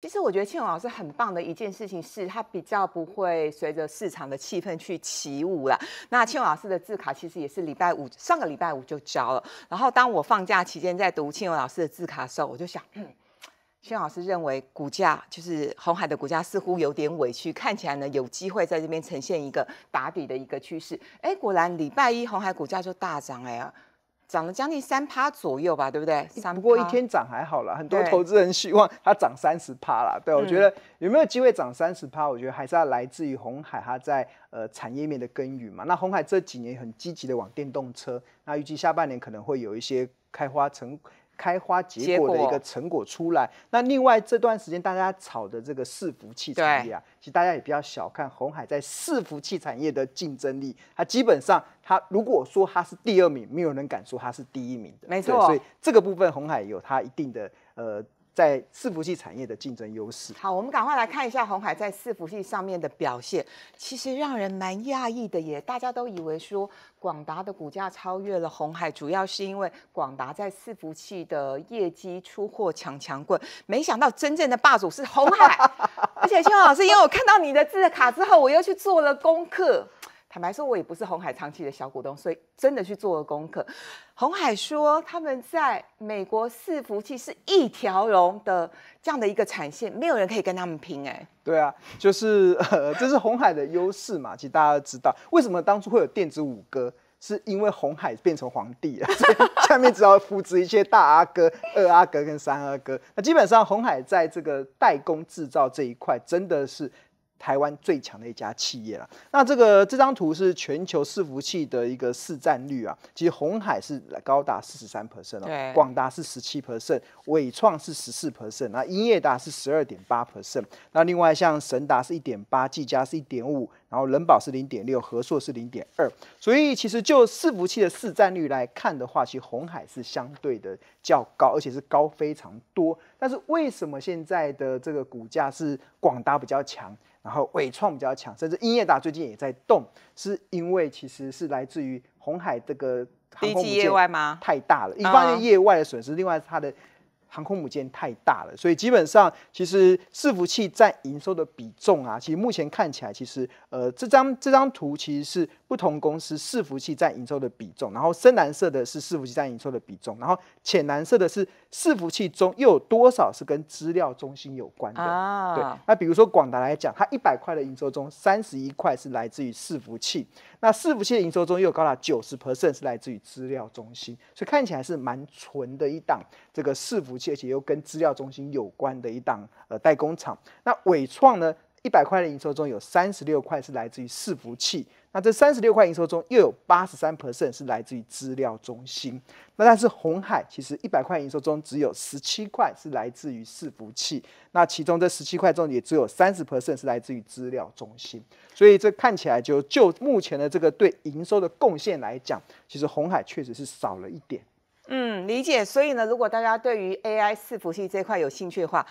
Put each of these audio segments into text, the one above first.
其实我觉得庆荣老师很棒的一件事情是，他比较不会随着市场的气氛去起舞了。那庆荣老师的字卡其实也是礼拜五上个礼拜五就交了。然后当我放假期间在读庆荣老师的字卡的时候，我就想，庆荣老师认为股价就是红海的股价似乎有点委屈，看起来呢有机会在这边呈现一个打底的一个趋势。哎，果然礼拜一红海股价就大涨哎。涨了将近三趴左右吧，对不对？不过一天涨还好了，很多投资人希望它涨三十趴啦。对，我觉得有没有机会涨三十趴？我觉得还是要来自于红海，它在呃产业面的耕耘嘛。那红海这几年很积极的往电动车，那预计下半年可能会有一些开花成。开花结果的一个成果出来，那另外这段时间大家炒的这个伺服器产业啊，其实大家也不要小看红海在伺服器产业的竞争力，它基本上它如果说它是第二名，没有人敢说它是第一名的，没错。所以这个部分红海有它一定的呃。在伺服器产业的竞争优势。好，我们赶快来看一下红海在伺服器上面的表现，其实让人蛮讶异的耶。大家都以为说广达的股价超越了红海，主要是因为广达在伺服器的业绩出货强强棍，没想到真正的霸主是红海。而且秋宏老师，因为我看到你的字卡之后，我又去做了功课。坦白说，我也不是红海长期的小股东，所以真的去做了功课。红海说，他们在美国伺服器是一条龙的这样的一个产线，没有人可以跟他们拼。哎，对啊，就是 这是红海的优势嘛。其实大家都知道，为什么当初会有电子五哥，是因为红海变成皇帝了，下面只要扶植一些大阿哥、二阿哥跟三阿哥。那基本上，红海在这个代工制造这一块，真的是。台湾最强的一家企业了。那这个这张图是全球伺服器的一个市占率啊，其实红海是高达四十三 percent，对，广达是十七 percent，伟创是十四 percent，那英业达是十二点八 percent，那另外像神达是一点八，技嘉是一点五，然后人保是零点六，合硕是零点二。所以其实就伺服器的市占率来看的话，其实红海是相对的较高，而且是高非常多。但是为什么现在的这个股价是广达比较强？然后伟创比较强，甚至英业达最近也在动，是因为其实是来自于红海这个飞机业外吗？太大了，一方面业外的损失，另外它的航空母舰太大了，所以基本上其实伺服器占营收的比重啊，其实目前看起来其实呃这张这张图其实是。不同公司伺服器占营收的比重，然后深蓝色的是伺服器占营收的比重，然后浅蓝色的是伺服器中又有多少是跟资料中心有关的？啊，对。那比如说广达来讲，它一百块的营收中，三十一块是来自于伺服器，那伺服器的营收中又有高达九十 percent 是来自于资料中心，所以看起来是蛮纯的一档这个伺服器，而且又跟资料中心有关的一档呃代工厂。那伟创呢，一百块的营收中有三十六块是来自于伺服器。那这三十六块营收中，又有八十三 percent 是来自于资料中心。那但是红海其实一百块营收中只有十七块是来自于伺服器。那其中这十七块中也只有三十 percent 是来自于资料中心。所以这看起来就就目前的这个对营收的贡献来讲，其实红海确实是少了一点。嗯，理解。所以呢，如果大家对于 AI 伺服器这块有兴趣的话，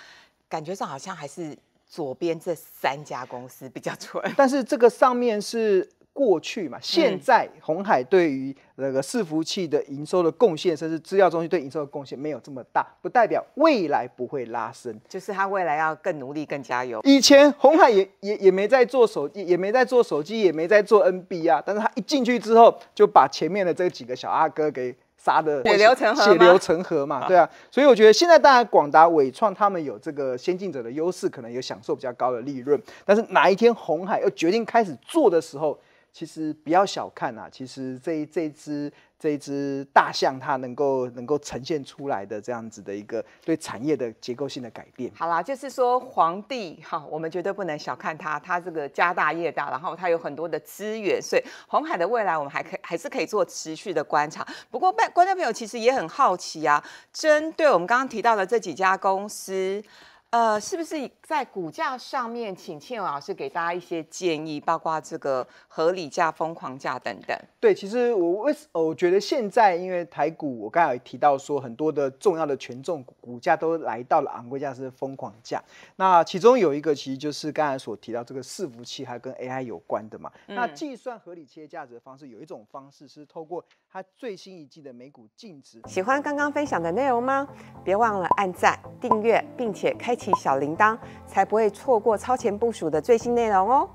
感觉上好像还是左边这三家公司比较重但是这个上面是。过去嘛，现在红海对于那个伺服器的营收的贡献，甚至资料中心对营收的贡献没有这么大，不代表未来不会拉升，就是他未来要更努力、更加油。以前红海也也也没在做手机，也没在做手机，也没在做 NB 啊，但是他一进去之后，就把前面的这几个小阿哥给杀的血流成河，血流成河嘛，对啊，所以我觉得现在当然广达、伟创他们有这个先进者的优势，可能有享受比较高的利润，但是哪一天红海要决定开始做的时候。其实不要小看啊，其实这这只这只大象，它能够能够呈现出来的这样子的一个对产业的结构性的改变。好啦，就是说皇帝哈，我们绝对不能小看他，他这个家大业大，然后他有很多的资源，所以红海的未来我们还可以还是可以做持续的观察。不过观观众朋友其实也很好奇啊，针对我们刚刚提到的这几家公司。呃，是不是在股价上面，请倩文老师给大家一些建议，包括这个合理价、疯狂价等等。对，其实我为我觉得现在因为台股，我刚才有提到说，很多的重要的权重股价都来到了昂贵价，是疯狂价。那其中有一个，其实就是刚才所提到这个伺服器，还跟 AI 有关的嘛。那计算合理企业价值的方式，有一种方式是透过它最新一季的每股净值。喜欢刚刚分享的内容吗？别忘了按赞、订阅，并且开启小铃铛，才不会错过超前部署的最新内容哦。